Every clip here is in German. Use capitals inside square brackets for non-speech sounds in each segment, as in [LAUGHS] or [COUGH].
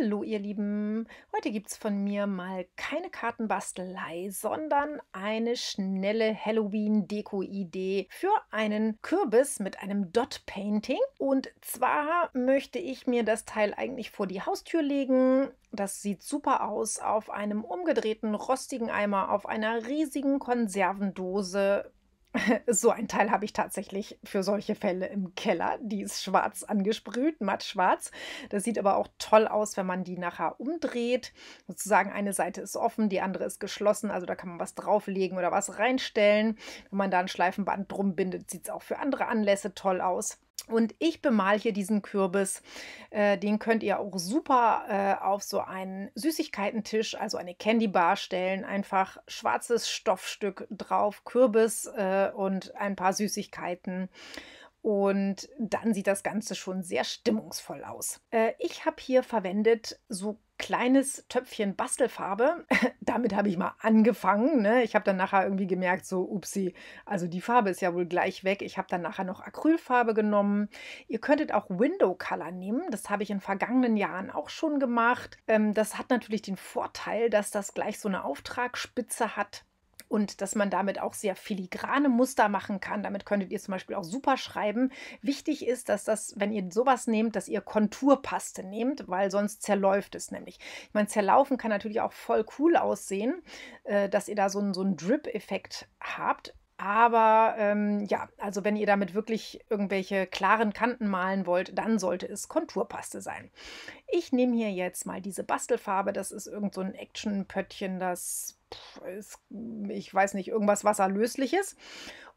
Hallo ihr Lieben, heute gibt es von mir mal keine Kartenbastelei, sondern eine schnelle Halloween-Deko-Idee für einen Kürbis mit einem Dot-Painting. Und zwar möchte ich mir das Teil eigentlich vor die Haustür legen. Das sieht super aus auf einem umgedrehten, rostigen Eimer, auf einer riesigen Konservendose so ein Teil habe ich tatsächlich für solche Fälle im Keller. Die ist schwarz angesprüht, matt schwarz. Das sieht aber auch toll aus, wenn man die nachher umdreht. Sozusagen eine Seite ist offen, die andere ist geschlossen. Also da kann man was drauflegen oder was reinstellen. Wenn man da ein Schleifenband drum bindet, sieht es auch für andere Anlässe toll aus. Und ich bemal hier diesen Kürbis. Äh, den könnt ihr auch super äh, auf so einen Süßigkeitentisch, also eine Candy Bar stellen. Einfach schwarzes Stoffstück drauf, Kürbis äh, und ein paar Süßigkeiten. Und dann sieht das Ganze schon sehr stimmungsvoll aus. ich habe hier verwendet so kleines Töpfchen Bastelfarbe. [LAUGHS] Damit habe ich mal angefangen. Ne? Ich habe dann nachher irgendwie gemerkt, so, upsi, also die Farbe ist ja wohl gleich weg. Ich habe dann nachher noch Acrylfarbe genommen. Ihr könntet auch Window Color nehmen. Das habe ich in vergangenen Jahren auch schon gemacht. Ähm, das hat natürlich den Vorteil, dass das gleich so eine Auftragsspitze hat und dass man damit auch sehr filigrane Muster machen kann. Damit könntet ihr zum Beispiel auch super schreiben. Wichtig ist, dass das, wenn ihr sowas nehmt, dass ihr Konturpaste nehmt, weil sonst zerläuft es nämlich. Ich meine, zerlaufen kann natürlich auch voll cool aussehen, äh, dass ihr da so einen, so einen Drip-Effekt habt. Aber ähm, ja, also wenn ihr damit wirklich irgendwelche klaren Kanten malen wollt, dann sollte es Konturpaste sein. Ich nehme hier jetzt mal diese Bastelfarbe. Das ist irgend so ein Action-Pöttchen, das ist, ich weiß nicht, irgendwas Wasserlösliches.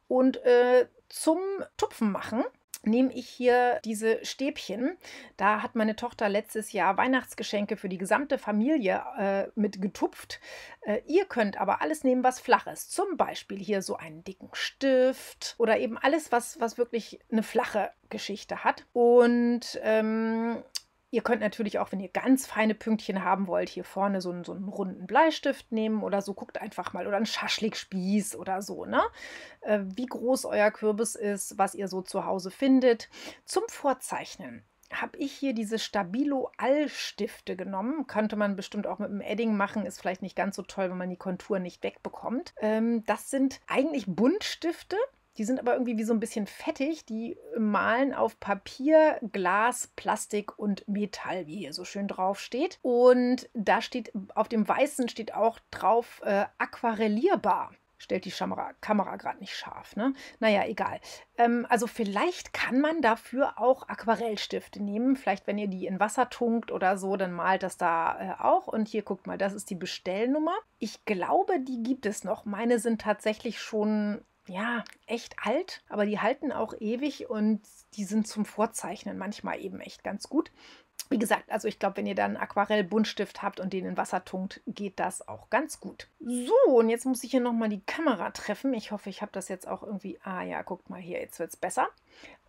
Und äh, zum Tupfen machen nehme ich hier diese Stäbchen. Da hat meine Tochter letztes Jahr Weihnachtsgeschenke für die gesamte Familie äh, mit getupft. Äh, ihr könnt aber alles nehmen, was flach ist. Zum Beispiel hier so einen dicken Stift oder eben alles, was, was wirklich eine flache Geschichte hat. Und ähm, Ihr könnt natürlich auch, wenn ihr ganz feine Pünktchen haben wollt, hier vorne so einen, so einen runden Bleistift nehmen oder so. Guckt einfach mal. Oder einen Schaschlikspieß oder so. Ne? Äh, wie groß euer Kürbis ist, was ihr so zu Hause findet. Zum Vorzeichnen habe ich hier diese Stabilo All-Stifte genommen. Könnte man bestimmt auch mit einem Edding machen, ist vielleicht nicht ganz so toll, wenn man die Kontur nicht wegbekommt. Ähm, das sind eigentlich Buntstifte, die sind aber irgendwie wie so ein bisschen fettig. Die malen auf Papier, Glas, Plastik und Metall, wie hier so schön drauf steht. Und da steht auf dem Weißen steht auch drauf äh, aquarellierbar stellt die Kamera, Kamera gerade nicht scharf. Ne? Naja, egal. Ähm, also vielleicht kann man dafür auch Aquarellstifte nehmen. Vielleicht, wenn ihr die in Wasser tunkt oder so, dann malt das da äh, auch. Und hier guckt mal, das ist die Bestellnummer. Ich glaube, die gibt es noch. Meine sind tatsächlich schon ja, echt alt, aber die halten auch ewig und die sind zum Vorzeichnen manchmal eben echt ganz gut. Wie gesagt, also ich glaube, wenn ihr dann Aquarell-Buntstift habt und den in Wasser tunkt, geht das auch ganz gut. So, und jetzt muss ich hier nochmal die Kamera treffen. Ich hoffe, ich habe das jetzt auch irgendwie... Ah ja, guckt mal hier, jetzt wird es besser.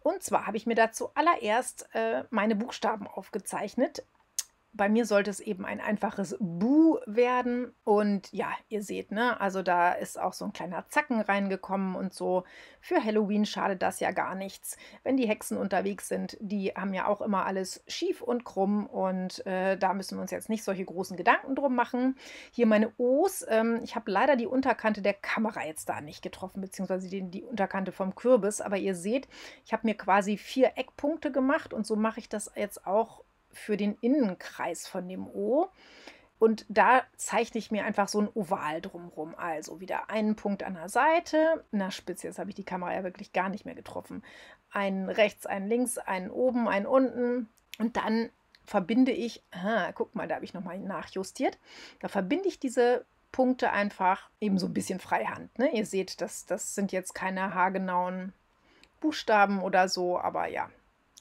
Und zwar habe ich mir dazu allererst äh, meine Buchstaben aufgezeichnet. Bei mir sollte es eben ein einfaches Bu werden. Und ja, ihr seht, ne, also da ist auch so ein kleiner Zacken reingekommen und so. Für Halloween schadet das ja gar nichts. Wenn die Hexen unterwegs sind, die haben ja auch immer alles schief und krumm. Und äh, da müssen wir uns jetzt nicht solche großen Gedanken drum machen. Hier meine O's. Ähm, ich habe leider die Unterkante der Kamera jetzt da nicht getroffen, beziehungsweise die, die Unterkante vom Kürbis. Aber ihr seht, ich habe mir quasi vier Eckpunkte gemacht und so mache ich das jetzt auch für den Innenkreis von dem O. Und da zeichne ich mir einfach so ein Oval drumherum. Also wieder einen Punkt an der Seite. Na spitze, jetzt habe ich die Kamera ja wirklich gar nicht mehr getroffen. Einen rechts, einen links, einen oben, einen unten. Und dann verbinde ich, aha, guck mal, da habe ich nochmal nachjustiert. Da verbinde ich diese Punkte einfach eben so ein bisschen freihand. Ne? Ihr seht, das, das sind jetzt keine haargenauen Buchstaben oder so, aber ja,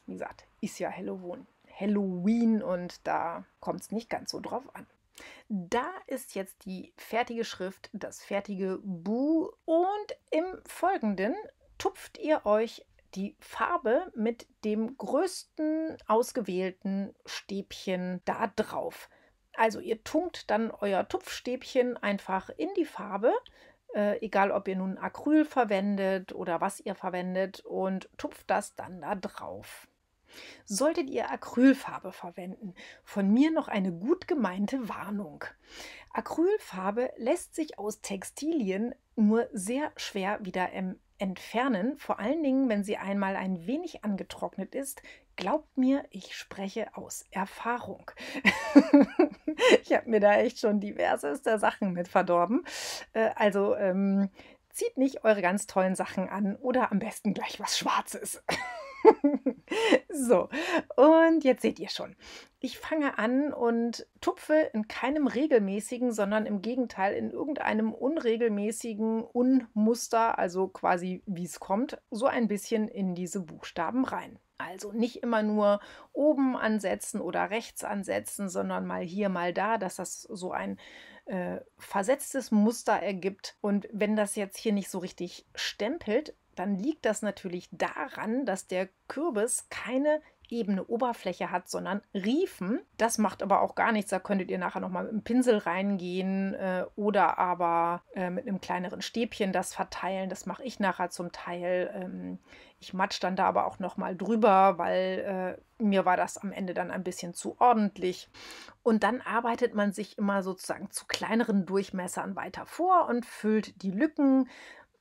wie gesagt, ist ja Hello Halloween. Halloween und da kommt es nicht ganz so drauf an. Da ist jetzt die fertige Schrift, das fertige Bu und im Folgenden tupft ihr euch die Farbe mit dem größten ausgewählten Stäbchen da drauf. Also ihr tunkt dann euer Tupfstäbchen einfach in die Farbe, äh, egal ob ihr nun Acryl verwendet oder was ihr verwendet und tupft das dann da drauf. Solltet ihr Acrylfarbe verwenden, von mir noch eine gut gemeinte Warnung. Acrylfarbe lässt sich aus Textilien nur sehr schwer wieder ähm, entfernen, vor allen Dingen, wenn sie einmal ein wenig angetrocknet ist. Glaubt mir, ich spreche aus Erfahrung. [LAUGHS] ich habe mir da echt schon diverseste Sachen mit verdorben. Äh, also ähm, zieht nicht eure ganz tollen Sachen an oder am besten gleich was Schwarzes. [LAUGHS] [LAUGHS] so, und jetzt seht ihr schon. Ich fange an und tupfe in keinem regelmäßigen, sondern im Gegenteil in irgendeinem unregelmäßigen Unmuster, also quasi wie es kommt, so ein bisschen in diese Buchstaben rein. Also nicht immer nur oben ansetzen oder rechts ansetzen, sondern mal hier, mal da, dass das so ein äh, versetztes Muster ergibt. Und wenn das jetzt hier nicht so richtig stempelt, dann liegt das natürlich daran, dass der Kürbis keine ebene Oberfläche hat, sondern Riefen. Das macht aber auch gar nichts. Da könntet ihr nachher nochmal mit einem Pinsel reingehen äh, oder aber äh, mit einem kleineren Stäbchen das verteilen. Das mache ich nachher zum Teil. Ähm, ich matsch dann da aber auch nochmal drüber, weil äh, mir war das am Ende dann ein bisschen zu ordentlich. Und dann arbeitet man sich immer sozusagen zu kleineren Durchmessern weiter vor und füllt die Lücken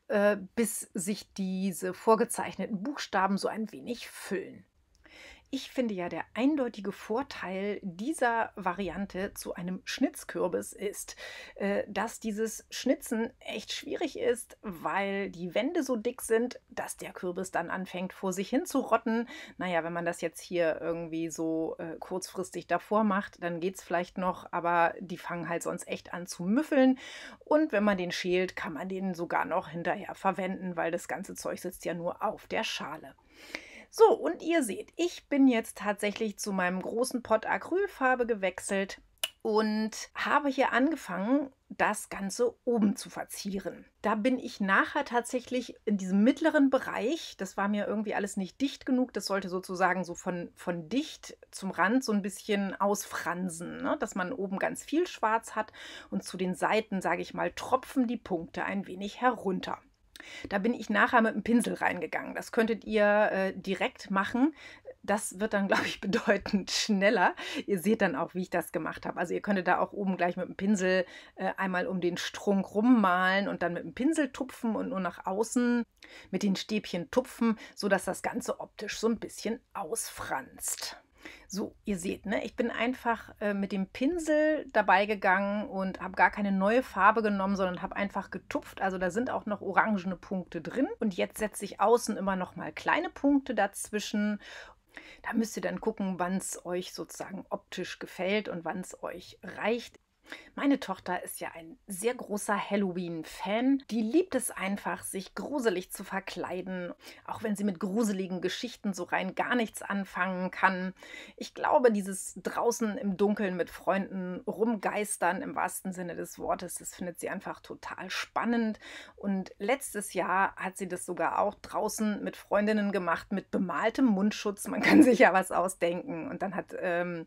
äh, bis sich diese vorgezeichneten Buchstaben so ein wenig füllen. Ich finde ja, der eindeutige Vorteil dieser Variante zu einem Schnitzkürbis ist, äh, dass dieses Schnitzen echt schwierig ist, weil die Wände so dick sind, dass der Kürbis dann anfängt, vor sich hin zu rotten. Naja, wenn man das jetzt hier irgendwie so äh, kurzfristig davor macht, dann geht es vielleicht noch, aber die fangen halt sonst echt an zu müffeln. Und wenn man den schält, kann man den sogar noch hinterher verwenden, weil das ganze Zeug sitzt ja nur auf der Schale. So, und ihr seht, ich bin jetzt tatsächlich zu meinem großen Pot Acrylfarbe gewechselt und habe hier angefangen, das Ganze oben zu verzieren. Da bin ich nachher tatsächlich in diesem mittleren Bereich, das war mir irgendwie alles nicht dicht genug, das sollte sozusagen so von, von dicht zum Rand so ein bisschen ausfransen, ne? dass man oben ganz viel schwarz hat und zu den Seiten, sage ich mal, tropfen die Punkte ein wenig herunter. Da bin ich nachher mit dem Pinsel reingegangen. Das könntet ihr äh, direkt machen. Das wird dann, [LAUGHS] glaube ich, bedeutend schneller. Ihr seht dann auch, wie ich das gemacht habe. Also ihr könntet da auch oben gleich mit dem Pinsel äh, einmal um den Strunk rummalen und dann mit dem Pinsel tupfen und nur nach außen mit den Stäbchen tupfen, sodass das Ganze optisch so ein bisschen ausfranst. So, ihr seht, ne, ich bin einfach äh, mit dem Pinsel dabei gegangen und habe gar keine neue Farbe genommen, sondern habe einfach getupft. Also da sind auch noch orangene Punkte drin. Und jetzt setze ich außen immer noch mal kleine Punkte dazwischen. Da müsst ihr dann gucken, wann es euch sozusagen optisch gefällt und wann es euch reicht. Meine Tochter ist ja ein sehr großer Halloween-Fan. Die liebt es einfach, sich gruselig zu verkleiden, auch wenn sie mit gruseligen Geschichten so rein gar nichts anfangen kann. Ich glaube, dieses draußen im Dunkeln mit Freunden rumgeistern im wahrsten Sinne des Wortes, das findet sie einfach total spannend. Und letztes Jahr hat sie das sogar auch draußen mit Freundinnen gemacht, mit bemaltem Mundschutz. Man kann [LAUGHS] sich ja was ausdenken. Und dann hat, ähm,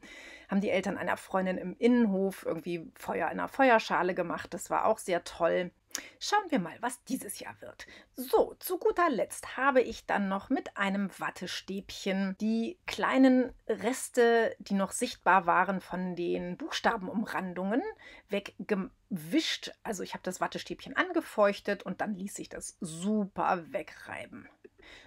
haben die Eltern einer Freundin im Innenhof irgendwie voll Lagerfeuer in einer Feuerschale gemacht. Das war auch sehr toll. Schauen wir mal, was dieses Jahr wird. So, zu guter Letzt habe ich dann noch mit einem Wattestäbchen die kleinen Reste, die noch sichtbar waren von den Buchstabenumrandungen, weggewischt. Also ich habe das Wattestäbchen angefeuchtet und dann ließ sich das super wegreiben.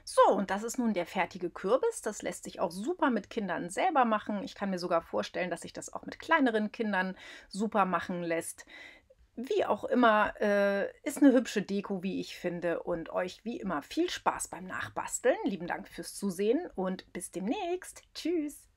So, und das ist nun der fertige Kürbis. Das lässt sich auch super mit Kindern selber machen. Ich kann mir sogar vorstellen, dass sich das auch mit kleineren Kindern super machen lässt. Wie auch immer, äh, ist eine hübsche Deko, wie ich finde. Und euch wie immer viel Spaß beim Nachbasteln. Lieben Dank fürs Zusehen und bis demnächst. Tschüss.